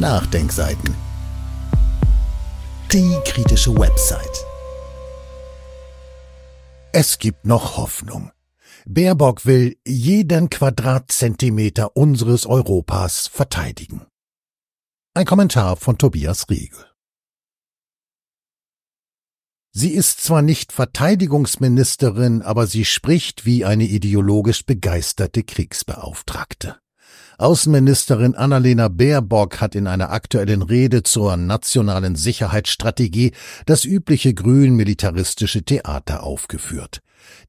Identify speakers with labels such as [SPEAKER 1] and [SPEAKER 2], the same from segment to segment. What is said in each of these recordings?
[SPEAKER 1] Nachdenkseiten. Die kritische Website. Es gibt noch Hoffnung. Baerbock will jeden Quadratzentimeter unseres Europas verteidigen. Ein Kommentar von Tobias Riegel. Sie ist zwar nicht Verteidigungsministerin, aber sie spricht wie eine ideologisch begeisterte Kriegsbeauftragte. Außenministerin Annalena Baerbock hat in einer aktuellen Rede zur nationalen Sicherheitsstrategie das übliche grün-militaristische Theater aufgeführt.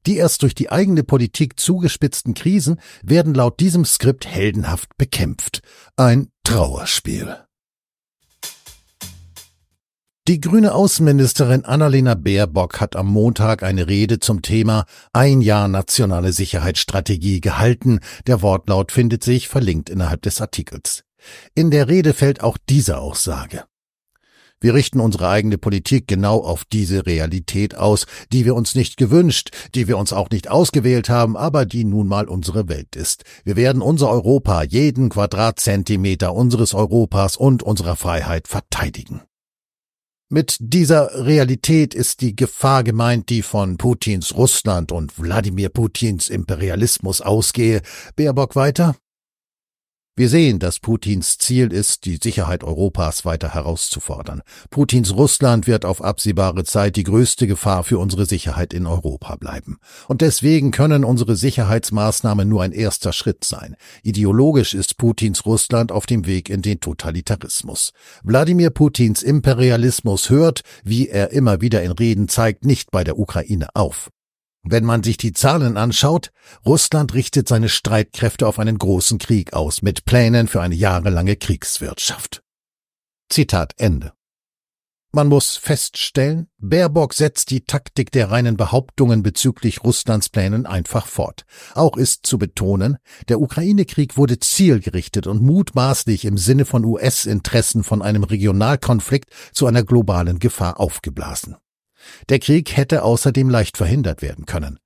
[SPEAKER 1] Die erst durch die eigene Politik zugespitzten Krisen werden laut diesem Skript heldenhaft bekämpft. Ein Trauerspiel. Die grüne Außenministerin Annalena Baerbock hat am Montag eine Rede zum Thema Ein Jahr nationale Sicherheitsstrategie gehalten. Der Wortlaut findet sich verlinkt innerhalb des Artikels. In der Rede fällt auch diese Aussage. Wir richten unsere eigene Politik genau auf diese Realität aus, die wir uns nicht gewünscht, die wir uns auch nicht ausgewählt haben, aber die nun mal unsere Welt ist. Wir werden unser Europa, jeden Quadratzentimeter unseres Europas und unserer Freiheit verteidigen. Mit dieser Realität ist die Gefahr gemeint, die von Putins Russland und Wladimir Putins Imperialismus ausgehe. Baerbock weiter. Wir sehen, dass Putins Ziel ist, die Sicherheit Europas weiter herauszufordern. Putins Russland wird auf absehbare Zeit die größte Gefahr für unsere Sicherheit in Europa bleiben. Und deswegen können unsere Sicherheitsmaßnahmen nur ein erster Schritt sein. Ideologisch ist Putins Russland auf dem Weg in den Totalitarismus. Wladimir Putins Imperialismus hört, wie er immer wieder in Reden zeigt, nicht bei der Ukraine auf. Wenn man sich die Zahlen anschaut, Russland richtet seine Streitkräfte auf einen großen Krieg aus, mit Plänen für eine jahrelange Kriegswirtschaft. Zitat Ende. Man muss feststellen, Baerbock setzt die Taktik der reinen Behauptungen bezüglich Russlands Plänen einfach fort. Auch ist zu betonen, der Ukraine-Krieg wurde zielgerichtet und mutmaßlich im Sinne von US-Interessen von einem Regionalkonflikt zu einer globalen Gefahr aufgeblasen. Der Krieg hätte außerdem leicht verhindert werden können.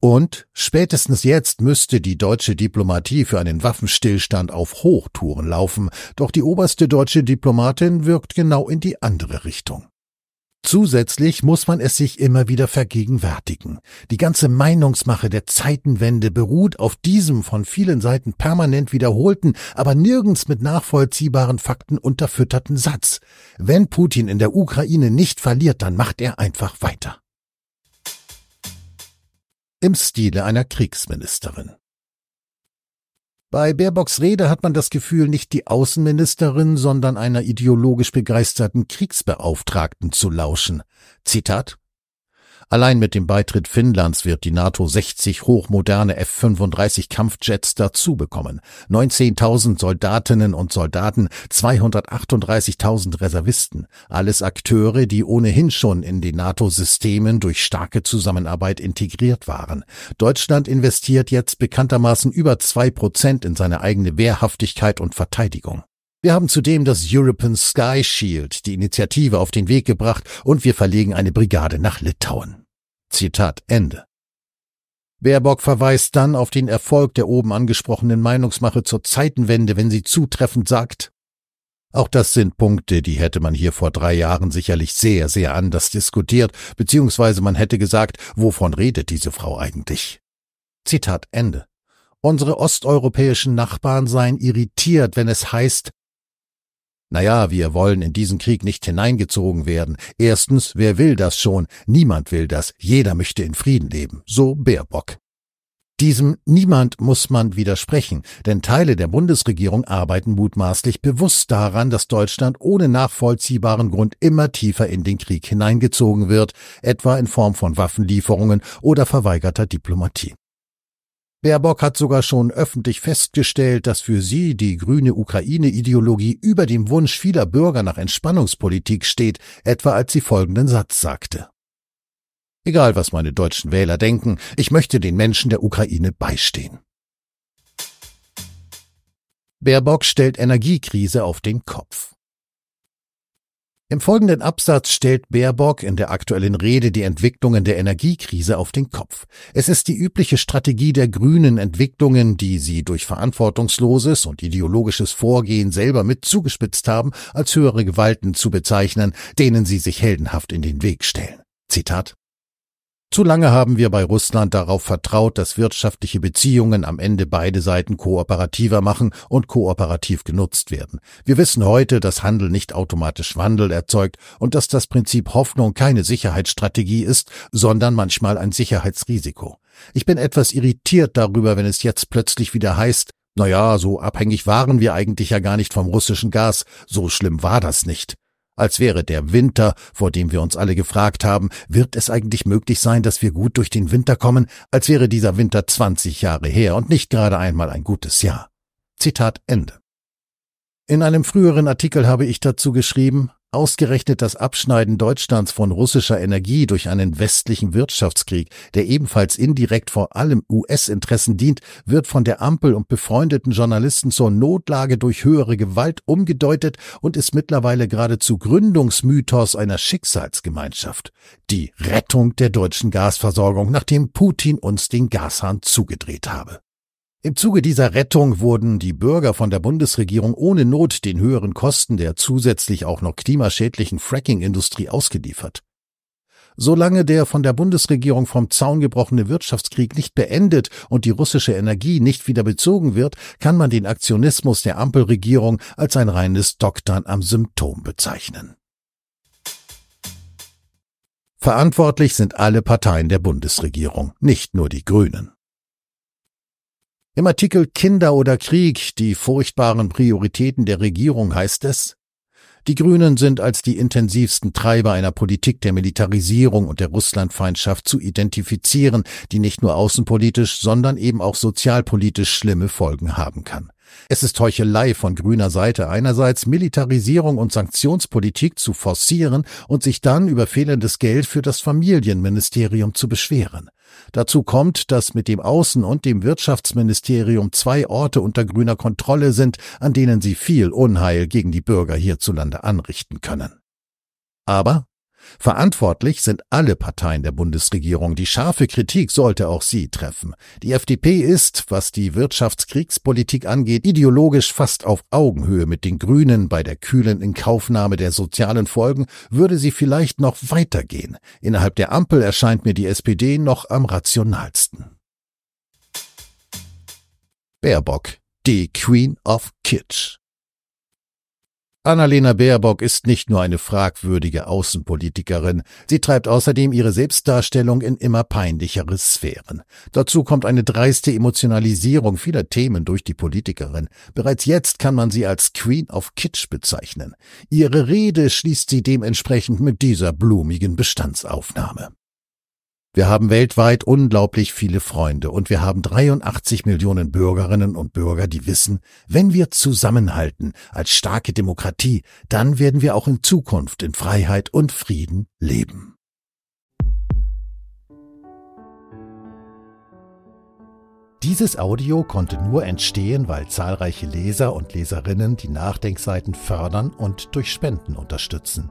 [SPEAKER 1] Und spätestens jetzt müsste die deutsche Diplomatie für einen Waffenstillstand auf Hochtouren laufen, doch die oberste deutsche Diplomatin wirkt genau in die andere Richtung. Zusätzlich muss man es sich immer wieder vergegenwärtigen. Die ganze Meinungsmache der Zeitenwende beruht auf diesem von vielen Seiten permanent wiederholten, aber nirgends mit nachvollziehbaren Fakten unterfütterten Satz. Wenn Putin in der Ukraine nicht verliert, dann macht er einfach weiter. Im Stile einer Kriegsministerin. Bei Baerbocks Rede hat man das Gefühl, nicht die Außenministerin, sondern einer ideologisch begeisterten Kriegsbeauftragten zu lauschen. Zitat Allein mit dem Beitritt Finnlands wird die NATO 60 hochmoderne F-35 Kampfjets dazu bekommen, 19.000 Soldatinnen und Soldaten, 238.000 Reservisten, alles Akteure, die ohnehin schon in den NATO-Systemen durch starke Zusammenarbeit integriert waren. Deutschland investiert jetzt bekanntermaßen über zwei Prozent in seine eigene Wehrhaftigkeit und Verteidigung. Wir haben zudem das European Sky Shield, die Initiative, auf den Weg gebracht und wir verlegen eine Brigade nach Litauen. Zitat Ende. Baerbock verweist dann auf den Erfolg der oben angesprochenen Meinungsmache zur Zeitenwende, wenn sie zutreffend sagt, auch das sind Punkte, die hätte man hier vor drei Jahren sicherlich sehr, sehr anders diskutiert, beziehungsweise man hätte gesagt, wovon redet diese Frau eigentlich? Zitat Ende. Unsere osteuropäischen Nachbarn seien irritiert, wenn es heißt, naja, wir wollen in diesen Krieg nicht hineingezogen werden. Erstens, wer will das schon? Niemand will das. Jeder möchte in Frieden leben. So Baerbock. Diesem Niemand muss man widersprechen, denn Teile der Bundesregierung arbeiten mutmaßlich bewusst daran, dass Deutschland ohne nachvollziehbaren Grund immer tiefer in den Krieg hineingezogen wird, etwa in Form von Waffenlieferungen oder verweigerter Diplomatie. Baerbock hat sogar schon öffentlich festgestellt, dass für sie die grüne Ukraine-Ideologie über dem Wunsch vieler Bürger nach Entspannungspolitik steht, etwa als sie folgenden Satz sagte. Egal, was meine deutschen Wähler denken, ich möchte den Menschen der Ukraine beistehen. Baerbock stellt Energiekrise auf den Kopf. Im folgenden Absatz stellt Baerbock in der aktuellen Rede die Entwicklungen der Energiekrise auf den Kopf. Es ist die übliche Strategie der Grünen, Entwicklungen, die sie durch verantwortungsloses und ideologisches Vorgehen selber mit zugespitzt haben, als höhere Gewalten zu bezeichnen, denen sie sich heldenhaft in den Weg stellen. Zitat zu lange haben wir bei Russland darauf vertraut, dass wirtschaftliche Beziehungen am Ende beide Seiten kooperativer machen und kooperativ genutzt werden. Wir wissen heute, dass Handel nicht automatisch Wandel erzeugt und dass das Prinzip Hoffnung keine Sicherheitsstrategie ist, sondern manchmal ein Sicherheitsrisiko. Ich bin etwas irritiert darüber, wenn es jetzt plötzlich wieder heißt, naja, so abhängig waren wir eigentlich ja gar nicht vom russischen Gas, so schlimm war das nicht als wäre der Winter, vor dem wir uns alle gefragt haben, wird es eigentlich möglich sein, dass wir gut durch den Winter kommen, als wäre dieser Winter 20 Jahre her und nicht gerade einmal ein gutes Jahr. Zitat Ende. In einem früheren Artikel habe ich dazu geschrieben, Ausgerechnet das Abschneiden Deutschlands von russischer Energie durch einen westlichen Wirtschaftskrieg, der ebenfalls indirekt vor allem US-Interessen dient, wird von der Ampel und befreundeten Journalisten zur Notlage durch höhere Gewalt umgedeutet und ist mittlerweile geradezu Gründungsmythos einer Schicksalsgemeinschaft. Die Rettung der deutschen Gasversorgung, nachdem Putin uns den Gashahn zugedreht habe. Im Zuge dieser Rettung wurden die Bürger von der Bundesregierung ohne Not den höheren Kosten der zusätzlich auch noch klimaschädlichen Fracking-Industrie ausgeliefert. Solange der von der Bundesregierung vom Zaun gebrochene Wirtschaftskrieg nicht beendet und die russische Energie nicht wieder bezogen wird, kann man den Aktionismus der Ampelregierung als ein reines Doktern am Symptom bezeichnen. Verantwortlich sind alle Parteien der Bundesregierung, nicht nur die Grünen. Im Artikel Kinder oder Krieg, die furchtbaren Prioritäten der Regierung heißt es, die Grünen sind als die intensivsten Treiber einer Politik der Militarisierung und der Russlandfeindschaft zu identifizieren, die nicht nur außenpolitisch, sondern eben auch sozialpolitisch schlimme Folgen haben kann. Es ist Heuchelei von grüner Seite, einerseits Militarisierung und Sanktionspolitik zu forcieren und sich dann über fehlendes Geld für das Familienministerium zu beschweren. Dazu kommt, dass mit dem Außen- und dem Wirtschaftsministerium zwei Orte unter grüner Kontrolle sind, an denen sie viel Unheil gegen die Bürger hierzulande anrichten können. Aber Verantwortlich sind alle Parteien der Bundesregierung. Die scharfe Kritik sollte auch sie treffen. Die FDP ist, was die Wirtschaftskriegspolitik angeht, ideologisch fast auf Augenhöhe mit den Grünen. Bei der kühlen Inkaufnahme der sozialen Folgen würde sie vielleicht noch weitergehen. Innerhalb der Ampel erscheint mir die SPD noch am rationalsten. Baerbock, die Queen of Kitsch. Annalena Baerbock ist nicht nur eine fragwürdige Außenpolitikerin, sie treibt außerdem ihre Selbstdarstellung in immer peinlichere Sphären. Dazu kommt eine dreiste Emotionalisierung vieler Themen durch die Politikerin. Bereits jetzt kann man sie als Queen of Kitsch bezeichnen. Ihre Rede schließt sie dementsprechend mit dieser blumigen Bestandsaufnahme. Wir haben weltweit unglaublich viele Freunde und wir haben 83 Millionen Bürgerinnen und Bürger, die wissen, wenn wir zusammenhalten als starke Demokratie, dann werden wir auch in Zukunft in Freiheit und Frieden leben. Dieses Audio konnte nur entstehen, weil zahlreiche Leser und Leserinnen die Nachdenkseiten fördern und durch Spenden unterstützen.